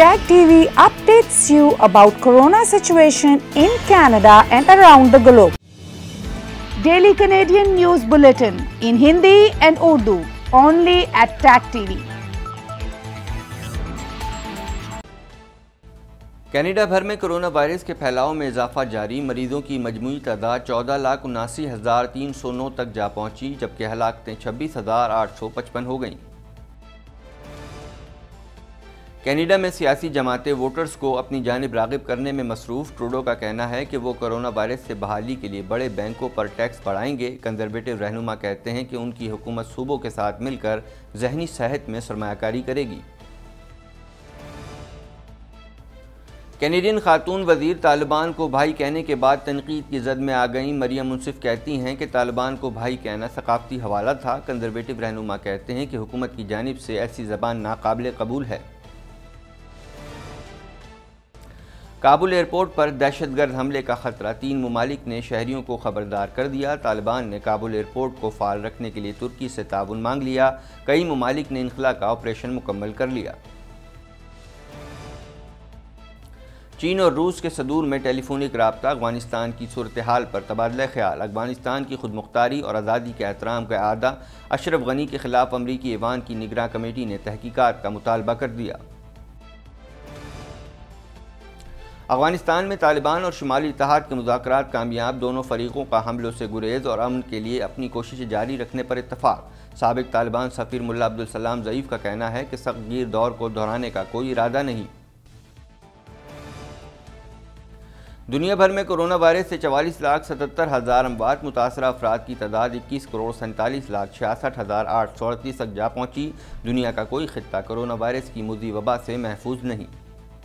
Tag TV updates you about corona situation in Canada and around the globe. Daily Canadian News Bulletin in Hindi and Urdu only at Tag TV. Canada भर में corona virus के फैलाव में इजाफा जारी मरीजों की मजमू तादाद चौदह लाख उनासी हज़ार तीन सौ नौ तक जा पहुंची जबकि हलाकतें छब्बीस हज़ार आठ सौ पचपन हो गईं कैनेडा में सियासी जमातें वोटर्स को अपनी जानब रागब करने में मसरूफ़ ट्रूडो का कहना है कि वो कोरोना वायरस से बहाली के लिए बड़े बैंकों पर टैक्स बढ़ाएंगे कंजर्वेटिव रहनुमा कहते हैं कि उनकी हुकूमत सूबों के साथ मिलकर जहनी सेहत में सरमाकारी करेगी कैनेडियन खातून वजीर तालिबान को भाई कहने के बाद तनकीद की जद में आ गई मरियम मुनसिफ कहती हैं कि तालिबान को भाई कहना सकाफती हवाला था कंजर्वेटिव रहनुमा कहते हैं कि हुकूमत की जानब से ऐसी ज़बान नाकबिल कबूल है काबुल एयरपोर्ट पर दहशत गर्द हमले का खतरा तीन ममालिक ने शहरीों को खबरदार कर दिया तालिबान ने काबुल एयरपोर्ट को फाल रखने के लिए तुर्की से ताबन मांग लिया कई ममालिक ने इनखला का ऑपरेशन मुकम्मल कर लिया चीन और रूस के सदूर में टेलीफोनिक रबता अफगानिस्तान की सूरत हाल पर तबादला ख्याल अफगानिस्तान की खुदमुख्तारी और आज़ादी के एहतराम का अदा अशरफ गनी के खिलाफ अमरीकी ईवान की निगरान कमेटी ने तहकीकत का मुतालबा कर दिया अफगानिस्तान में तालिबान और शुमाली इतिहाद के मुजाकर कामयाब दोनों फरीकों का हमलों से गुरेज और अमन के लिए अपनी कोशिशें जारी रखने पर इतफाक़ सबक तालिबान सफ़ीर मुला अब्दुलसलम ज़यीफ़ का कहना है कि सख्तगीर दौर को दोहराने का कोई इरादा नहीं दुनिया भर में कोरोना वायरस से चवालीस लाख सतहत्तर हज़ार अमवात मुतासर अफराद की तादाद इक्कीस करोड़ सैंतालीस लाख छियासठ हज़ार आठ सौ अड़तीस तक जा पहुँची दुनिया का कोई खत्ता कोरोना वायरस की मुजी वबा से महफूज नहीं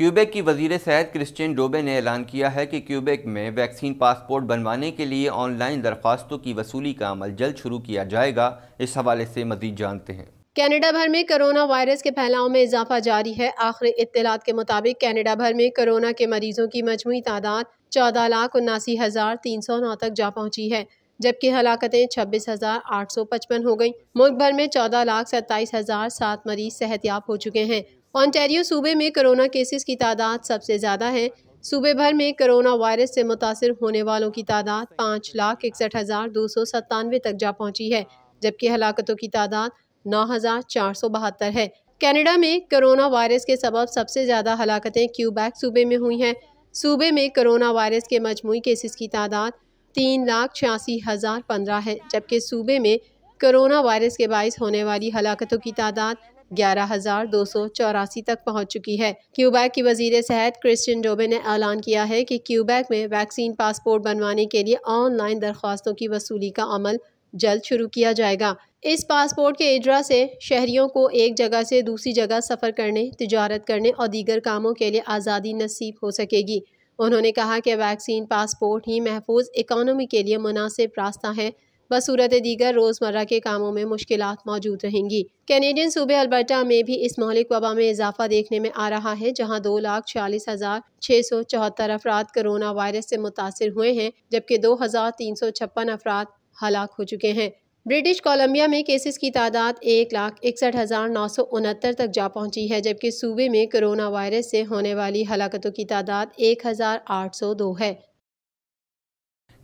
क्यूबेक की वजीर सेहत क्रिश्चियन डोबे ने ऐलान किया है कि क्यूबेक में वैक्सीन पासपोर्ट बनवाने के लिए ऑनलाइन दरख्वास्तों की वसूली का अमल जल्द शुरू किया जाएगा इस हवाले से मजीद जानते हैं कनाडा भर में कोरोना वायरस के फैलाव में इजाफा जारी है आखिरी इतलात के मुताबिक कनाडा भर में कोरोना के मरीजों की मजमू तादाद चौदह लाख उन्नासी हज़ार तीन सौ नौ तक जा पहुंची है जबकि हलाकतें छब्बीस हज़ार आठ सौ पचपन हो गई मुल्क भर में चौदह लाख सत्ताईस हज़ार सात मरीज सेहतियाब हो चुके हैं ऑनटेरियो सूबे में कोरोना केसेस की तादाद सबसे ज़्यादा है सूबे भर में कोरोना वायरस से मुतासर होने वालों की तादाद पाँच लाख इकसठ हज़ार दो सौ सत्तानवे तक जा पहुंची है जबकि हलाकतों की तादाद नौ हज़ार चार सौ बहत्तर है कनाडा में कोरोना वायरस के सबब सबसे ज़्यादा हलाकतें क्यूबैक सूबे में हुई हैं सूबे में कोरोना वायरस के मजमू केसेस की तादाद तीन लाख छियासी हज़ार पंद्रह है जबकि सूबे में कोरोना वायरस के बायस होने वाली हलाकतों की तादाद ग्यारह हज़ार दो सौ चौरासी तक पहुंच चुकी है क्यूबैक की वजीर सेहत क्रिस्टियन डोबे ने ऐलान किया है कि क्यूबैक में वैक्सीन पासपोर्ट बनवाने के लिए ऑनलाइन दरख्वास्तों की वसूली का अमल जल्द शुरू किया जाएगा इस पासपोर्ट के इजरा से शहरियों को एक जगह से दूसरी जगह सफ़र करने तजारत करने और दीगर कामों के लिए आज़ादी नसीब हो सकेगी उन्होंने कहा कि वैक्सीन पासपोर्ट ही महफूज इकानमी के लिए मुनासिब रास्ता है बसूरत दीगर रोज़मर्रा के कामों में मुश्किल मौजूद रहेंगी कैनेडियन सूबे अल्बर्टा में भी इस मौलिक वबा में इजाफा देखने में आ रहा है जहाँ दो लाख छियालीस हज़ार छः सौ चौहत्तर अफराद कोरोना वायरस से मुतासर हुए हैं जबकि दो हज़ार तीन सौ छप्पन अफराद हलाक हो चुके हैं ब्रिटिश कोलंबिया में केसेस की तादाद एक लाख इकसठ हज़ार नौ सौ उनहत्तर तक जा पहुंची है जबकि सूबे में कोरोना वायरस से होने वाली हलाकतों की तादाद एक हज़ार आठ सौ दो है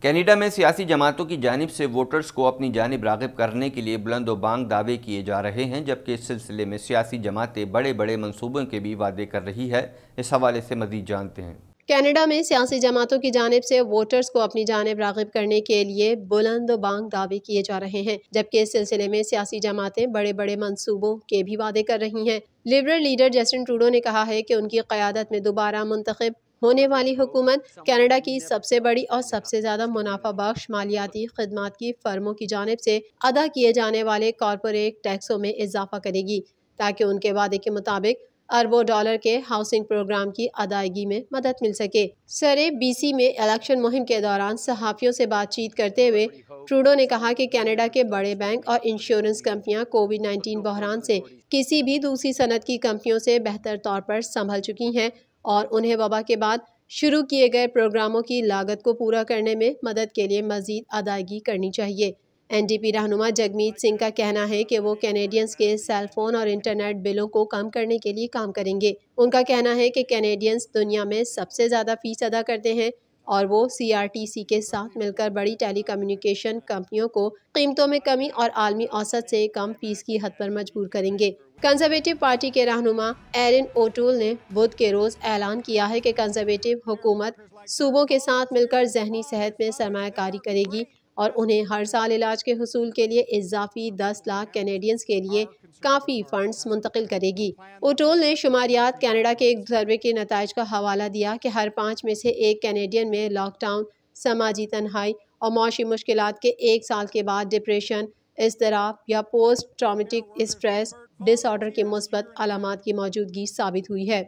कैनेडा में सियासी जमातों की जानब से वोटर्स को अपनी जानब रागब करने के लिए बुलंद वबांग दावे किए जा रहे हैं जबकि इस सिलसिले में सियासी जमातें बड़े बड़े मनसूबों के भी वादे कर रही है इस हवाले से मजीद जानते हैं कैनेडा में सियासी जमातों की जानब से वोटर्स को अपनी जानब रागब करने के लिए बुलंद बांग दावे किए जा रहे हैं जबकि इस सिलसिले में सियासी जमातें बड़े बड़े मनसूबों के भी वादे कर रही हैं लिबरल लीडर जस्टिन ट्रूडो ने कहा है कि उनकी क़्यादत में दोबारा मुंतब होने वाली तो हुकूमत कनाडा की सबसे बड़ी और सबसे ज़्यादा मुनाफा बख्श मालियाती खदमात की फर्मों की जानब से अदा किए जाने वाले कॉरपोरेट टैक्सों में इजाफा करेगी ताकि उनके वादे के मुताबिक अरबों डॉलर के हाउसिंग प्रोग्राम की अदायगी में मदद मिल सके सरे बीसी में इलेक्शन मुहिम के दौरान सहाफ़ियों से बातचीत करते हुए ट्रूडो ने कहा कि कनाडा के बड़े बैंक और इंश्योरेंस कंपनियां कोविड 19 बहरान से किसी भी दूसरी सनत की कंपनियों से बेहतर तौर पर संभल चुकी हैं और उन्हें वबा के बाद शुरू किए गए प्रोग्रामों की लागत को पूरा करने में मदद के लिए मजीद अदायगी करनी चाहिए एनडीपी रहनुमा जगमीत सिंह का कहना है कि वो कैनेडियंस के सेलफोन और इंटरनेट बिलों को कम करने के लिए काम करेंगे उनका कहना है कि कैनेडियंस दुनिया में सबसे ज़्यादा फीस अदा करते हैं और वो सीआरटीसी के साथ मिलकर बड़ी टेलीकम्युनिकेशन कंपनियों को कीमतों में कमी और आलमी औसत से कम फीस की हद पर मजबूर करेंगे कंजर्वेटिव पार्टी के रहनुमा एरिन ओटूल ने बुध के रोज ऐलान किया है कि कंजर्वेटिव हुकूमत सूबों के साथ मिलकर जहनी सेहत में सरमाकारी करेगी और उन्हें हर साल इलाज के हसूल के लिए इजाफी दस लाख कैनेडियंस के लिए काफ़ी फंड्स मुंतकिल करेगी ओटोल ने शुमारियात कनाडा के एक सर्वे के नतज का हवाला दिया कि हर पाँच में से एक कैनेडियन में लॉकडाउन समाजी तनहाई और माशी मुश्किल के एक साल के बाद डिप्रेशन इसतराब या पोस्ट ट्रामेटिक स्ट्रेस डिसऑर्डर के मुस्बत अलामत की मौजूदगी साबित हुई है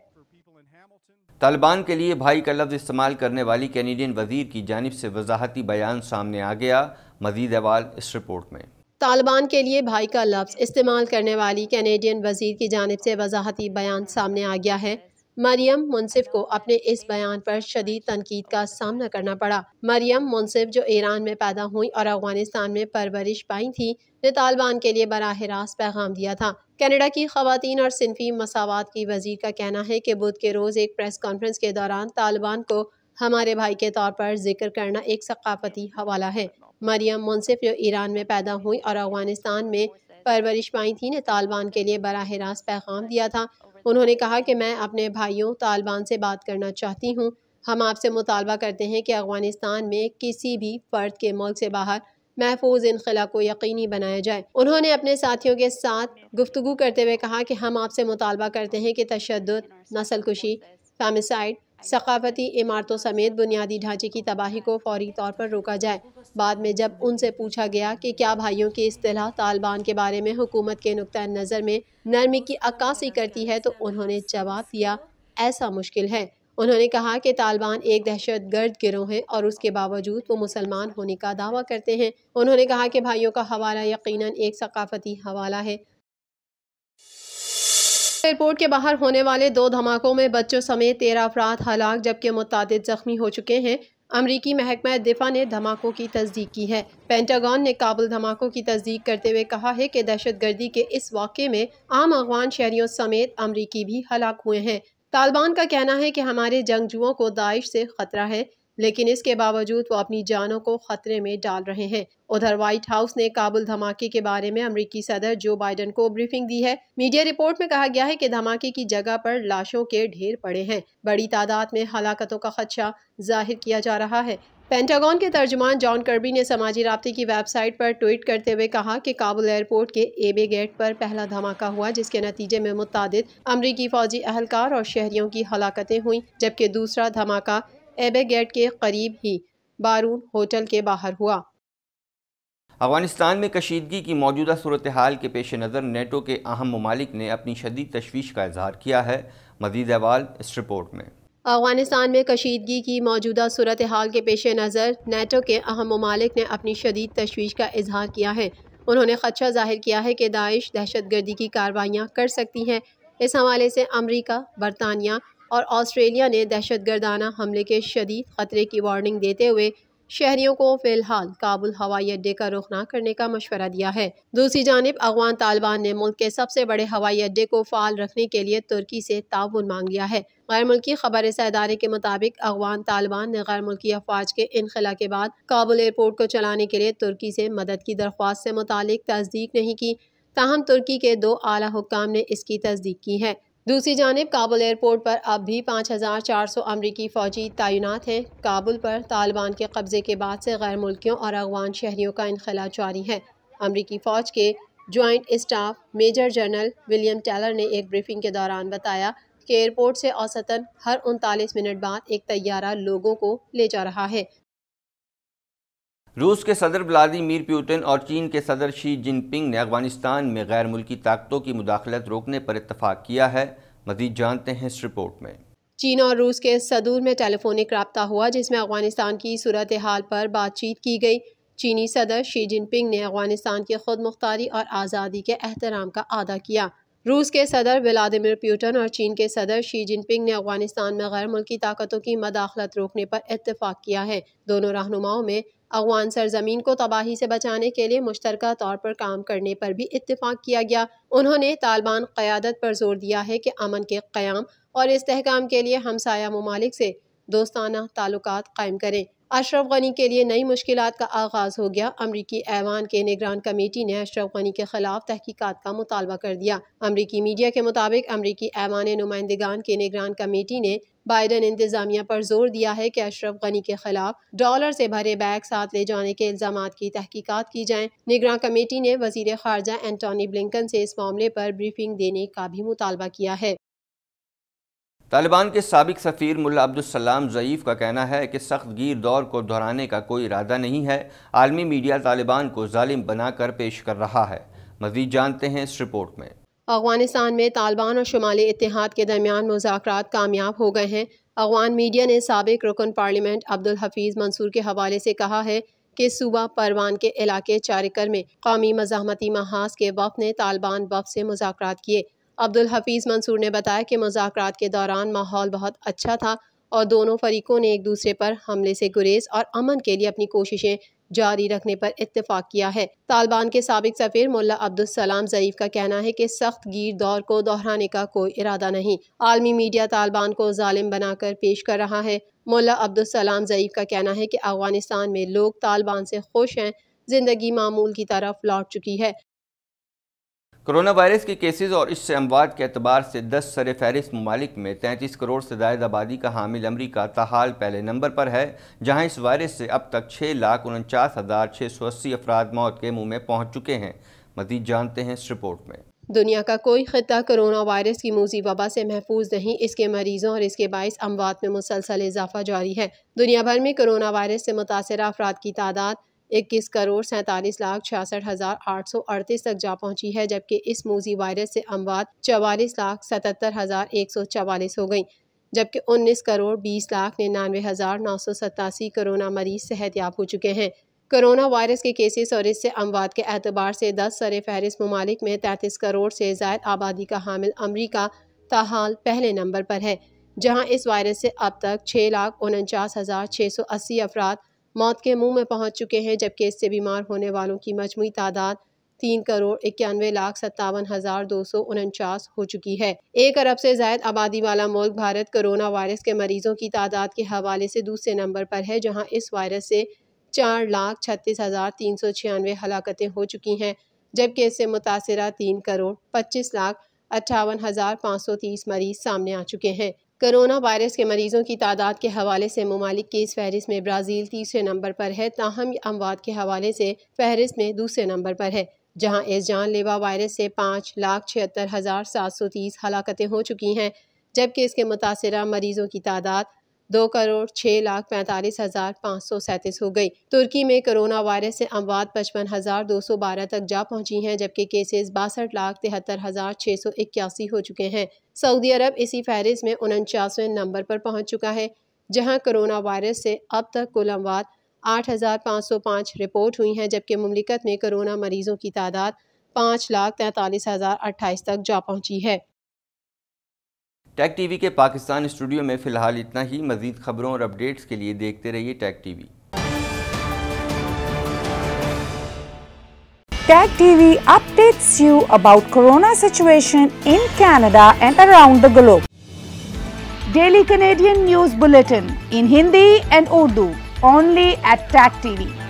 तालिबान के लिए भाई का लफ्ज़ इस्तेमाल करने वाली कैनेडियन वजीर की जानब से वजाहती बयान सामने आ गया मजीद अवाल इस रिपोर्ट में तालिबान के लिए भाई का लफ्ज़ इस्तेमाल करने वाली कैनेडियन वजीर की जानब से वजाहती बयान सामने आ गया है मरियम मुनसिफ को अपने इस बयान पर शदीद तनकीद का सामना करना पड़ा मरियम मुनसिफ जो ईरान में पैदा हुई और अफगानिस्तान में परवरिश पाई थी ने तालिबान के लिए बरह रास्त पैगाम दिया था कनाडा की खातन और सिनफी मसावत की वजीर का कहना है कि बुध के रोज़ एक प्रेस कॉन्फ्रेंस के दौरान तालिबान को हमारे भाई के तौर पर जिक्र करना एक सकाफती हवाला है मरियम मुनसिफ जो ईरान में पैदा हुई और अफगानिस्तान में परवरिश पाई थी ने तालिबान के लिए बरह रास्त पैगाम दिया था उन्होंने कहा कि मैं अपने भाइयों तालिबान से बात करना चाहती हूँ हम आपसे मुतालबा करते हैं कि अफगानिस्तान में किसी भी फ़र्द के मुल्क से बाहर महफूज इनखला को यकीनी बनाया जाए उन्होंने अपने साथियों के साथ गुफ्तु करते हुए कहा कि हम आपसे मुतालबा करते हैं कि तशद नस्ल कुशी सकाफती इमारतों समेत बुनियादी ढांचे की तबाही को फौरी तौर पर रोका जाए बाद में जब उनसे पूछा गया कि क्या भाइयों की असलाह तालिबान के बारे में हुकूमत के नुक़ नज़र में नरमी की अक्सी करती है तो उन्होंने जवाब दिया ऐसा मुश्किल है उन्होंने कहा कि तालिबान एक दहशत गर्द गिरोह है और उसके बावजूद वो मुसलमान होने का दावा करते हैं उन्होंने कहा कि भाइयों का हवाला यकीनन एक सकाफती हवाला है एयरपोर्ट के बाहर होने वाले दो धमाकों में बच्चों समेत तेरह अफराद हलाक जबकि मुताद जख्मी हो चुके हैं अमरीकी महकमा दिफा ने धमाकों की तस्दीक की है पेंटागन ने काबुल धमाकों की तस्दीक करते हुए कहा है कि दहशत गर्दी के इस वाक़े में आम अफगान शहरियों समेत अमरीकी भी हलाक हुए हैं तालिबान का कहना है कि हमारे जंगजुओं को दाइश से ख़तरा है लेकिन इसके बावजूद वो अपनी जानों को खतरे में डाल रहे हैं उधर व्हाइट हाउस ने काबुल धमाके के बारे में अमरीकी सदर जो बाइडन को ब्रीफिंग दी है मीडिया रिपोर्ट में कहा गया है कि धमाके की जगह पर लाशों के ढेर पड़े हैं बड़ी तादाद में हलाकतों का खदशा जाहिर किया जा रहा है पेंटागन के तर्जमान जॉन कर्बी ने समाजी रबते की वेबसाइट पर ट्वीट करते हुए कहा कि काबुल एयरपोर्ट के एबे गेट पर पहला धमाका हुआ जिसके नतीजे में मुताद अमरीकी फ़ौजी अहलकार और शहरियों की हलाकतें हुईं जबकि दूसरा धमाका एबे गेट के करीब ही बारून होटल के बाहर हुआ अफगानिस्तान में कशीदगी की मौजूदा सूरत हाल के पेश नज़र नेटो के अहम ममालिक ने अपनी शदीद तशवीश का इजहार किया है मजीद अवाल इस रिपोर्ट में अफगानिस्तान में कशीदगी की मौजूदा सूरत हाल के पेश नज़र नेटो के अहम ममालिक ने अपनी शदीद तशवीश का इजहार किया है उन्होंने खदशा जाहिर किया है कि दाइश दहशत गर्दी की कार्रवाइयाँ कर सकती हैं इस हवाले से अमरीका बरतानिया और ऑस्ट्रेलिया ने दहशत गर्दाना हमले के शदीद ख़तरे की वार्निंग देते हुए शहरीों को फिलहाल काबुल हवाई अड्डे का रुख न करने का मशवरा दिया है दूसरी जानब अफगान तालिबान ने मुल्क के सबसे बड़े हवाई अड्डे को फाल रखने के लिए तुर्की से ताउन मांग लिया है गैर मुल्की खबर अदारे के मुताबिक अफगान तालिबान ने गैर मुल्की अफवाज के इनखला के बाद काबुल एयरपोर्ट को चलाने के लिए तुर्की से मदद की दरख्वास्त से मुतल तस्दीक नहीं की ताहम तुर्की के दो अली हुकाम ने इसकी तस्दीक की है दूसरी जानब काबुल एयरपोर्ट पर अब भी पाँच हज़ार चार सौ अमरीकी फ़ौजी तैनात हैं काबुल पर तालिबान के कब्ज़े के बाद से गैर मुल्कियों और अफगान शहरीों का इनखला जारी है अमरीकी फ़ौज के joint staff major general William Taylor ने एक ब्रीफिंग के दौरान बताया कि एयरपोर्ट से औसतन हर उनतालीस मिनट बाद एक तैयारा लोगों को ले जा रहा है रूस के सदर व्लादिमिर प्यूटिन और चीन के सदर शी जिनपिंग ने अफगानिस्तान में गैर मुल्की ताकतों की मुदाखलत रोकने पर इतफाक़ किया है मजीद जानते हैं इस रिपोर्ट में चीन और रूस के सदूर में टेलीफोनिक रबता हुआ जिसमें अफगानिस्तान की सूरत हाल पर बातचीत की गई चीनी सदर शी जिनपिंग ने अफगानिस्तान की खुद मुख्तारी और आज़ादी के अहतराम का अदा किया रूस के सदर व्लादिमिर प्यूटन और चीन के सदर शी जिनपिंग ने अफगानिस्तान में गैर मुल्की ताकतों की मदाखलत रोकने पर इतफाक़ किया है दोनों रहनुमाओं में अफगान सरजमीन को तबाही से बचाने के लिए मुश्तर तौर पर काम करने पर भी इतफाक़ किया गया उन्होंने तालिबान क़्यादत पर जोर दिया है कि अमन के क़्याम और इसकाम के लिए हमसाया ममालिक से दोस्ताना ताल्लुक कायम करें अशरफ गनी के लिए नई मुश्किल का आगाज़ हो गया अमरीकी ऐवान के निगरान कमेटी ने अशरफ गनी के खिलाफ तहकीकत का मुतालबा कर दिया अमरीकी मीडिया के मुताबिक अमरीकी ऐवान नुमाइंदगान के निगरान कमेटी ने बाइडन इंतजामिया पर जोर दिया है कि अशरफ गनी के खिलाफ डॉलर से भरे बैग साथ ले जाने के इल्जाम की तहकीकत की जाए निगरान कमेटी ने वजीर खारजा एंटोनी ब्लिंकन से इस मामले पर ब्रीफिंग देने का भी मुतालबा किया है तालिबान के सबक सफ़ी मुला अब्दुलसलाम ज़यीफ़ का कहना है कि सख्त गिर दौर को दोहराने का कोई इरादा नहीं है आलमी मीडिया तालिबान को ालिम बनाकर पेश कर रहा है मज़ीद जानते हैं इस रिपोर्ट में अफगानिस्तान में तालिबान और शुमाली इतिहाद के दरमियान मुजाकर कामयाब हो गए हैं अफगान मीडिया ने सबक रुकन पार्लियामेंट अब्दुल हफीज़ मंसूर के हवाले से कहा है कि सूबा परवान के इलाके चारिकर में कौमी मजामती महाज के वफ ने तालिबान वफ से मुजाकर किए अब्दुल हफीज़ मंसूर ने बताया कि मुजाकर के दौरान माहौल बहुत अच्छा था और दोनों फरीकों ने एक दूसरे पर हमले से गुरेज और अमन के लिए अपनी कोशिशें जारी रखने पर इतफाक़ किया है तालिबान के सबक सफ़ी मुला अब्दुलसलाम जयीफ का कहना है कि सख्त गिर दौर को दोहराने का कोई इरादा नहीं आलमी मीडिया तालिबान को ालिम बनाकर पेश कर रहा है मुला अब्दुलसलाम जयीफ का कहना है कि अफगानिस्तान में लोग तालिबान से खुश हैं ज़िंदगी मामूल की तरफ लौट चुकी है कोरोना वायरस के केसेस और इससे अमवात के अतबार से दस सर फहरिस्त ममालिक में तैंतीस करोड़ से जायद आबादी का हामिल अमरीका तहाल पहले नंबर पर है जहां इस वायरस से अब तक छः लाख उनचास हज़ार छः सौ अस्सी अफराद मौत के मुँह में पहुँच चुके हैं मजीद जानते हैं इस रिपोर्ट में दुनिया का कोई ख़त्ता कोरोना वायरस की मूजी वबा से महफूज नहीं इसके मरीजों और इसके बायस अमवात में मुसलसल इजाफा जारी है दुनिया भर में कोरोना वायरस से मुतासर अफराद की तादाद इक्कीस करोड़ सैंतालीस लाख छियासठ हज़ार आठ सौ अड़तीस तक जा पहुंची है जबकि इस मूजी वायरस से अमवात चवालीस लाख सतहत्तर हज़ार एक सौ चवालीस हो गई जबकि उन्नीस करोड़ बीस लाख निन्यानवे हज़ार नौ सौ सतासी कोरोना मरीज सेहतियाब हो चुके हैं कोरोना वायरस के केसेस और इससे अमवात के एतबार से दस सर फहरिस्त ममालिक में तैंतीस करोड़ से जायद आबादी का हामिल अमरीका ताहाल पहले नंबर पर है जहाँ इस वायरस से अब तक छः लाख उनचास हज़ार छः सौ अस्सी अफराद मौत के मुंह में पहुंच चुके हैं जबकि इससे बीमार होने वालों की मजमू तादाद तीन करोड़ इक्यानवे लाख सत्तावन हजार दो सौ उनचास हो चुकी है एक अरब से जायद आबादी वाला मुल्क भारत कोरोना वायरस के मरीजों की तादाद के हवाले से दूसरे नंबर पर है जहां इस वायरस से चार लाख छत्तीस हजार तीन सौ छियानवे हलाकतें हो चुकी हैं जबकि इससे मुतासरा तीन करोड़ पच्चीस लाख अट्ठावन हजार पाँच सौ तीस मरीज सामने आ चुके हैं करोना वायरस के मरीजों की तादाद के हवाले से ममालिक की इस फहरिस्त में ब्राज़ील तीसरे नंबर पर है ताहम अमवात के हवाले से फहरिस्त में दूसरे नंबर पर है जहाँ इस जानलेवा वायरस से पाँच लाख छिहत्तर हज़ार सात सौ तीस हलाकतें हो चुकी हैं जबकि इसके मुतासर मरीज़ों की तादाद दो करोड़ छः लाख पैंतालीस हज़ार पाँच सौ सैंतीस हो गई तुर्की में कोरोना वायरस से अमवात पचपन हज़ार दो सौ बारह तक जा पहुंची हैं जबकि केसेस बासठ लाख तिहत्तर हज़ार छः सौ इक्यासी हो चुके हैं सऊदी अरब इसी फहरिस्त में उनचासवें नंबर पर पहुंच चुका है जहां कोरोना वायरस से अब तक कुल अमवात आठ हज़ार पाँच सौ पाँच रिपोर्ट हुई हैं जबकि ममलिकत में कोरोना मरीजों की तादाद पाँच लाख तैंतालीस हज़ार अट्ठाईस तक जा पहुँची है टैग टीवी के पाकिस्तान स्टूडियो में फ़िलहाल इतना ही मज़ीद खबरों और अपडेट्स के लिए देखते रहिए Tag TV Tag TV updates you about corona situation in Canada and around the globe. Daily Canadian News Bulletin in Hindi and Urdu only at Tag TV.